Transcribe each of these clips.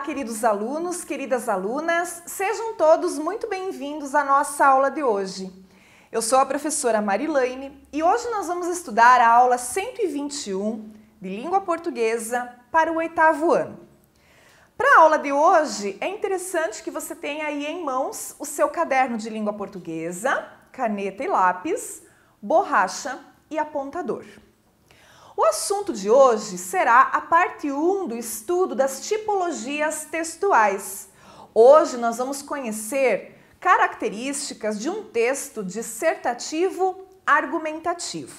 queridos alunos, queridas alunas, sejam todos muito bem-vindos à nossa aula de hoje. Eu sou a professora Marilaine e hoje nós vamos estudar a aula 121 de Língua Portuguesa para o oitavo ano. Para a aula de hoje, é interessante que você tenha aí em mãos o seu caderno de língua portuguesa, caneta e lápis, borracha e apontador. O assunto de hoje será a parte 1 do estudo das tipologias textuais. Hoje nós vamos conhecer características de um texto dissertativo argumentativo.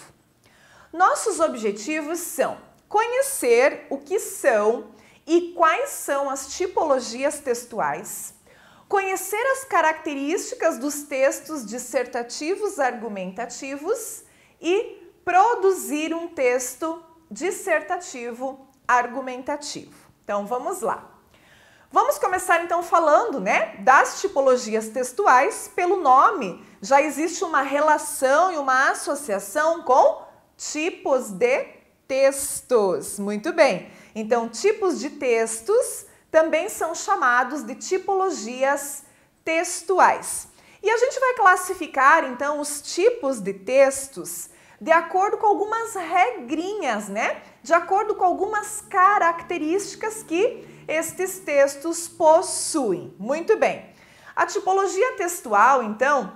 Nossos objetivos são conhecer o que são e quais são as tipologias textuais, conhecer as características dos textos dissertativos argumentativos e produzir um texto dissertativo argumentativo. Então vamos lá. Vamos começar então falando, né, das tipologias textuais pelo nome. Já existe uma relação e uma associação com tipos de textos. Muito bem. Então, tipos de textos também são chamados de tipologias textuais. E a gente vai classificar então os tipos de textos de acordo com algumas regrinhas, né? De acordo com algumas características que estes textos possuem. Muito bem. A tipologia textual, então,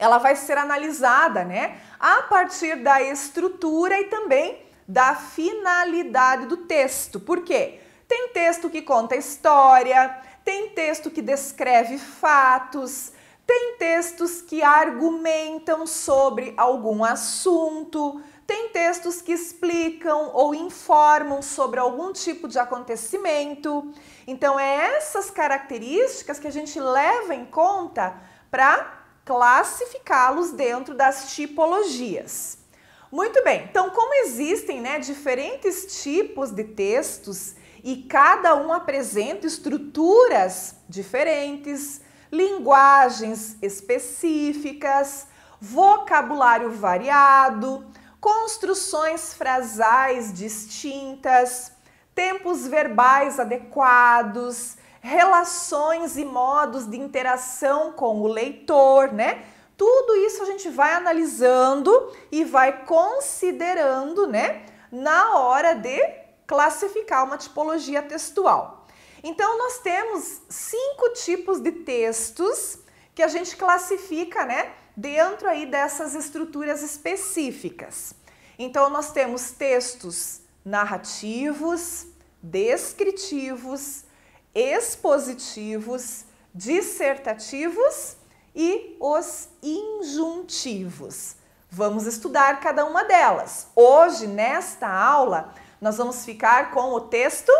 ela vai ser analisada, né? A partir da estrutura e também da finalidade do texto. Por quê? Tem texto que conta história, tem texto que descreve fatos, tem textos que argumentam sobre algum assunto, tem textos que explicam ou informam sobre algum tipo de acontecimento. Então, é essas características que a gente leva em conta para classificá-los dentro das tipologias. Muito bem, então, como existem né, diferentes tipos de textos e cada um apresenta estruturas diferentes, linguagens específicas, vocabulário variado, construções frasais distintas, tempos verbais adequados, relações e modos de interação com o leitor, né? Tudo isso a gente vai analisando e vai considerando, né, na hora de classificar uma tipologia textual. Então nós temos cinco tipos de textos que a gente classifica, né, dentro aí dessas estruturas específicas. Então nós temos textos narrativos, descritivos, expositivos, dissertativos e os injuntivos. Vamos estudar cada uma delas. Hoje, nesta aula, nós vamos ficar com o texto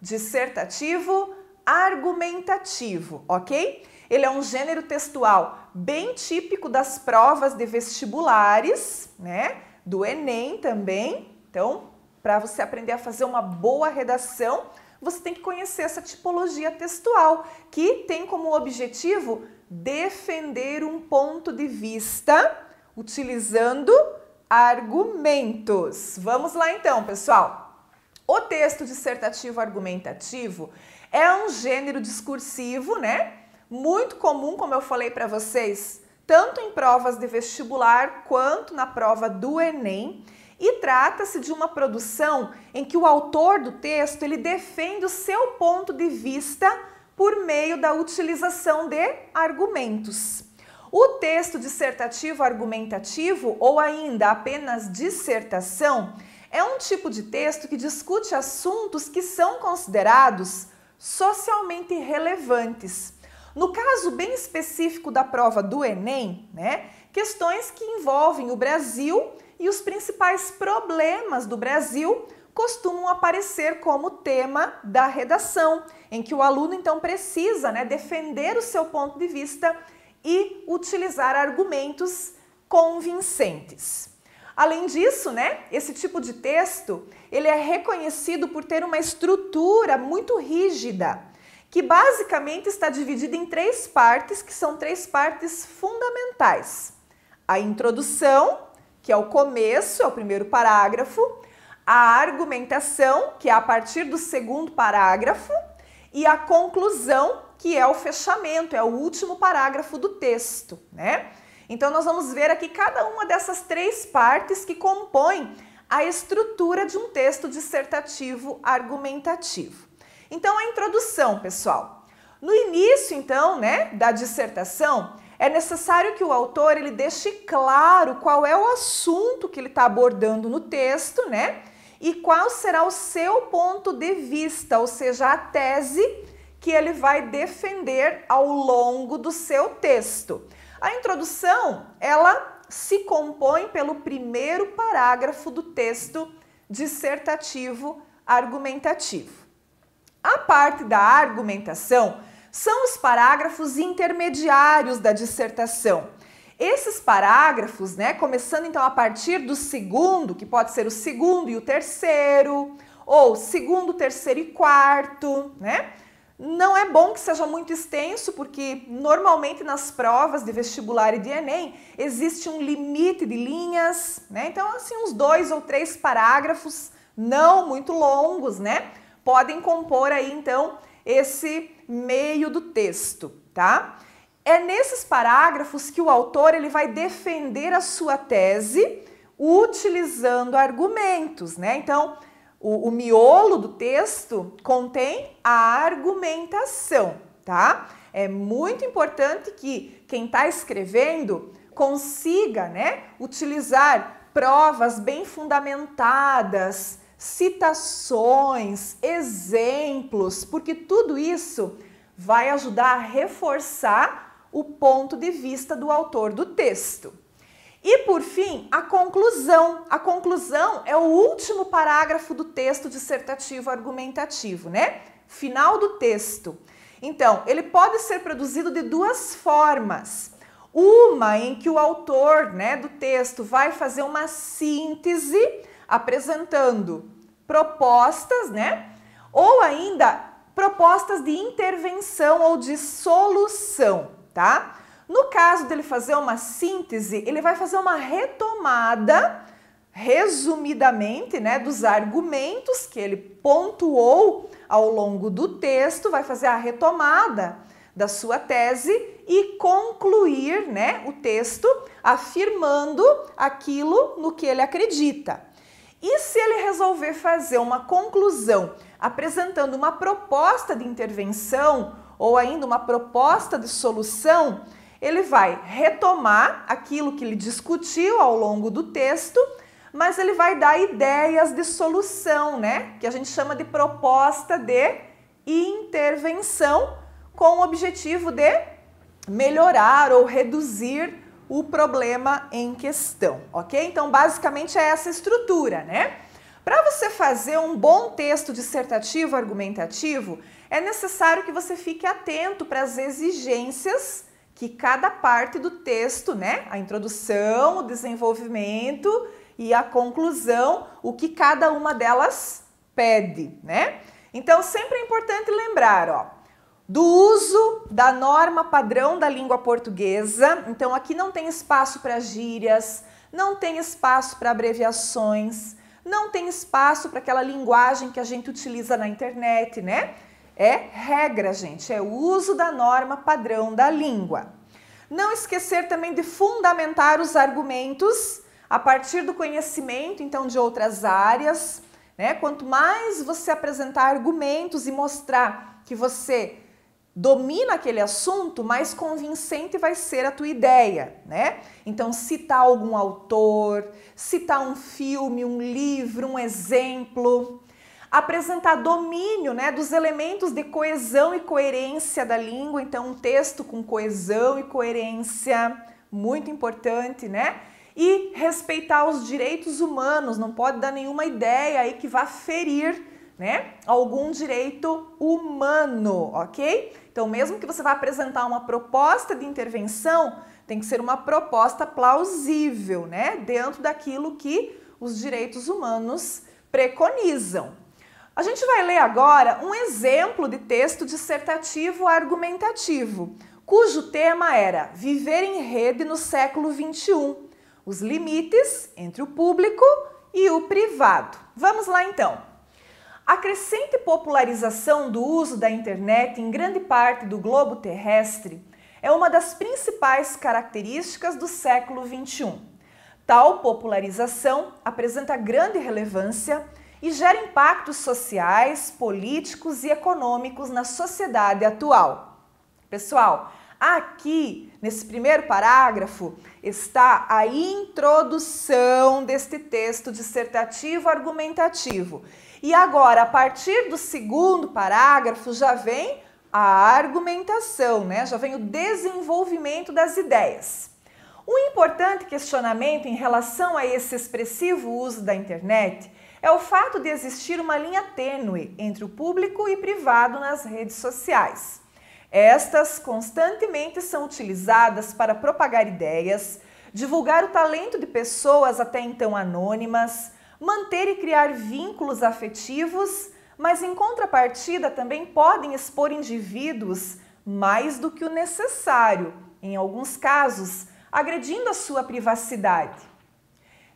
dissertativo argumentativo, ok? Ele é um gênero textual bem típico das provas de vestibulares, né? Do Enem também. Então, para você aprender a fazer uma boa redação, você tem que conhecer essa tipologia textual, que tem como objetivo defender um ponto de vista utilizando argumentos. Vamos lá então, pessoal. O texto dissertativo argumentativo é um gênero discursivo, né? Muito comum, como eu falei para vocês, tanto em provas de vestibular quanto na prova do Enem, e trata-se de uma produção em que o autor do texto ele defende o seu ponto de vista por meio da utilização de argumentos. O texto dissertativo argumentativo ou ainda apenas dissertação é um tipo de texto que discute assuntos que são considerados socialmente relevantes. No caso bem específico da prova do Enem, né, questões que envolvem o Brasil e os principais problemas do Brasil costumam aparecer como tema da redação, em que o aluno então precisa né, defender o seu ponto de vista e utilizar argumentos convincentes. Além disso, né, esse tipo de texto, ele é reconhecido por ter uma estrutura muito rígida, que basicamente está dividida em três partes, que são três partes fundamentais. A introdução, que é o começo, é o primeiro parágrafo, a argumentação, que é a partir do segundo parágrafo, e a conclusão, que é o fechamento, é o último parágrafo do texto, né? Então nós vamos ver aqui cada uma dessas três partes que compõem a estrutura de um texto dissertativo argumentativo. Então a introdução, pessoal. No início, então, né, da dissertação, é necessário que o autor ele deixe claro qual é o assunto que ele está abordando no texto, né? E qual será o seu ponto de vista, ou seja, a tese que ele vai defender ao longo do seu texto. A introdução, ela se compõe pelo primeiro parágrafo do texto dissertativo argumentativo. A parte da argumentação são os parágrafos intermediários da dissertação. Esses parágrafos, né, começando então a partir do segundo, que pode ser o segundo e o terceiro, ou segundo, terceiro e quarto, né? Não é bom que seja muito extenso, porque normalmente nas provas de vestibular e de Enem existe um limite de linhas, né? Então, assim, uns dois ou três parágrafos não muito longos, né? Podem compor aí, então, esse meio do texto, tá? É nesses parágrafos que o autor ele vai defender a sua tese utilizando argumentos, né? Então, o, o miolo do texto contém a argumentação, tá? É muito importante que quem está escrevendo consiga, né, utilizar provas bem fundamentadas, citações, exemplos, porque tudo isso vai ajudar a reforçar o ponto de vista do autor do texto. E por fim, a conclusão. A conclusão é o último parágrafo do texto dissertativo argumentativo, né? Final do texto. Então, ele pode ser produzido de duas formas. Uma em que o autor né, do texto vai fazer uma síntese apresentando propostas, né? Ou ainda propostas de intervenção ou de solução, tá? No caso dele fazer uma síntese, ele vai fazer uma retomada, resumidamente, né, dos argumentos que ele pontuou ao longo do texto, vai fazer a retomada da sua tese e concluir, né, o texto afirmando aquilo no que ele acredita. E se ele resolver fazer uma conclusão apresentando uma proposta de intervenção ou ainda uma proposta de solução, ele vai retomar aquilo que ele discutiu ao longo do texto, mas ele vai dar ideias de solução, né? Que a gente chama de proposta de intervenção com o objetivo de melhorar ou reduzir o problema em questão, ok? Então, basicamente é essa estrutura, né? Para você fazer um bom texto dissertativo argumentativo, é necessário que você fique atento para as exigências que cada parte do texto, né, a introdução, o desenvolvimento e a conclusão, o que cada uma delas pede, né? Então sempre é importante lembrar, ó, do uso da norma padrão da língua portuguesa. Então aqui não tem espaço para gírias, não tem espaço para abreviações, não tem espaço para aquela linguagem que a gente utiliza na internet, né? É regra, gente, é o uso da norma padrão da língua. Não esquecer também de fundamentar os argumentos a partir do conhecimento, então, de outras áreas. Né? Quanto mais você apresentar argumentos e mostrar que você domina aquele assunto, mais convincente vai ser a tua ideia, né? Então, citar tá algum autor, citar tá um filme, um livro, um exemplo, apresentar domínio né, dos elementos de coesão e coerência da língua, então um texto com coesão e coerência, muito importante, né? E respeitar os direitos humanos, não pode dar nenhuma ideia aí que vá ferir né, algum direito humano, ok? Então, mesmo que você vá apresentar uma proposta de intervenção, tem que ser uma proposta plausível, né? Dentro daquilo que os direitos humanos preconizam, a gente vai ler agora um exemplo de texto dissertativo argumentativo, cujo tema era Viver em Rede no século XXI: os limites entre o público e o privado. Vamos lá então. A crescente popularização do uso da internet em grande parte do globo terrestre é uma das principais características do século XXI. Tal popularização apresenta grande relevância e gera impactos sociais, políticos e econômicos na sociedade atual. Pessoal, aqui nesse primeiro parágrafo está a introdução deste texto dissertativo argumentativo. E agora, a partir do segundo parágrafo, já vem a argumentação, né? Já vem o desenvolvimento das ideias. Um importante questionamento em relação a esse expressivo uso da internet é o fato de existir uma linha tênue entre o público e privado nas redes sociais. Estas constantemente são utilizadas para propagar ideias, divulgar o talento de pessoas até então anônimas, manter e criar vínculos afetivos, mas em contrapartida também podem expor indivíduos mais do que o necessário, em alguns casos, agredindo a sua privacidade.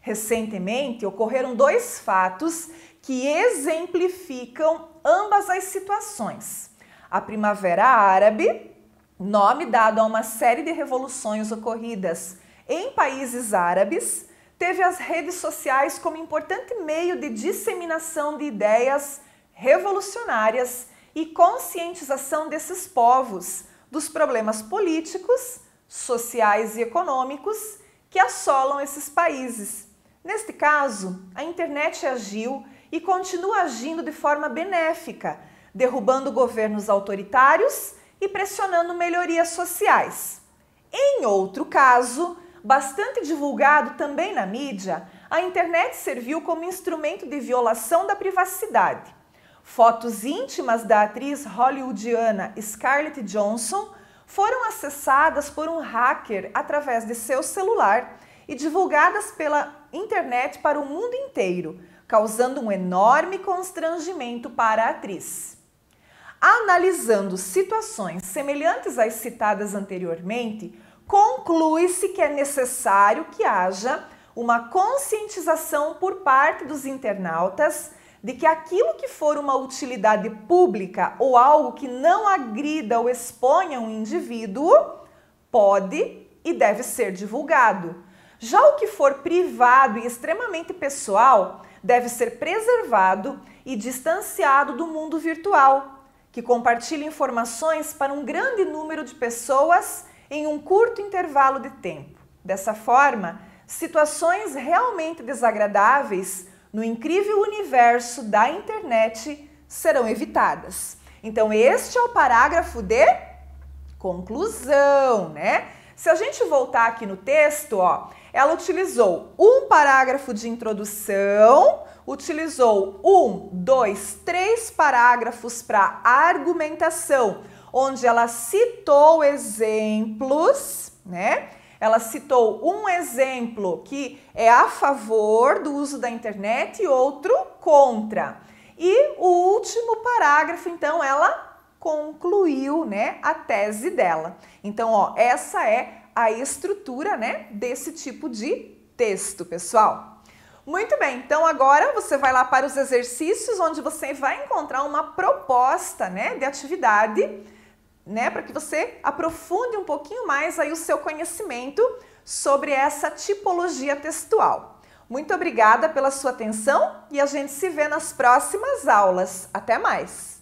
Recentemente ocorreram dois fatos que exemplificam ambas as situações. A Primavera Árabe, nome dado a uma série de revoluções ocorridas em países árabes, teve as redes sociais como importante meio de disseminação de ideias revolucionárias e conscientização desses povos dos problemas políticos, sociais e econômicos que assolam esses países Neste caso, a internet agiu e continua agindo de forma benéfica, derrubando governos autoritários e pressionando melhorias sociais. Em outro caso, bastante divulgado também na mídia, a internet serviu como instrumento de violação da privacidade. Fotos íntimas da atriz hollywoodiana Scarlett Johnson foram acessadas por um hacker através de seu celular e divulgadas pela internet para o mundo inteiro, causando um enorme constrangimento para a atriz. Analisando situações semelhantes às citadas anteriormente, conclui-se que é necessário que haja uma conscientização por parte dos internautas de que aquilo que for uma utilidade pública ou algo que não agrida ou exponha um indivíduo pode e deve ser divulgado já o que for privado e extremamente pessoal deve ser preservado e distanciado do mundo virtual, que compartilha informações para um grande número de pessoas em um curto intervalo de tempo. Dessa forma, situações realmente desagradáveis no incrível universo da internet serão evitadas. Então, este é o parágrafo de conclusão, né? Se a gente voltar aqui no texto, ó, ela utilizou um parágrafo de introdução, utilizou um, dois, três parágrafos para argumentação, onde ela citou exemplos, né? Ela citou um exemplo que é a favor do uso da internet e outro contra. E o último parágrafo, então, ela concluiu, né, a tese dela. Então, ó, essa é a estrutura né, desse tipo de texto, pessoal. Muito bem, então agora você vai lá para os exercícios, onde você vai encontrar uma proposta né, de atividade, né, para que você aprofunde um pouquinho mais aí o seu conhecimento sobre essa tipologia textual. Muito obrigada pela sua atenção e a gente se vê nas próximas aulas. Até mais!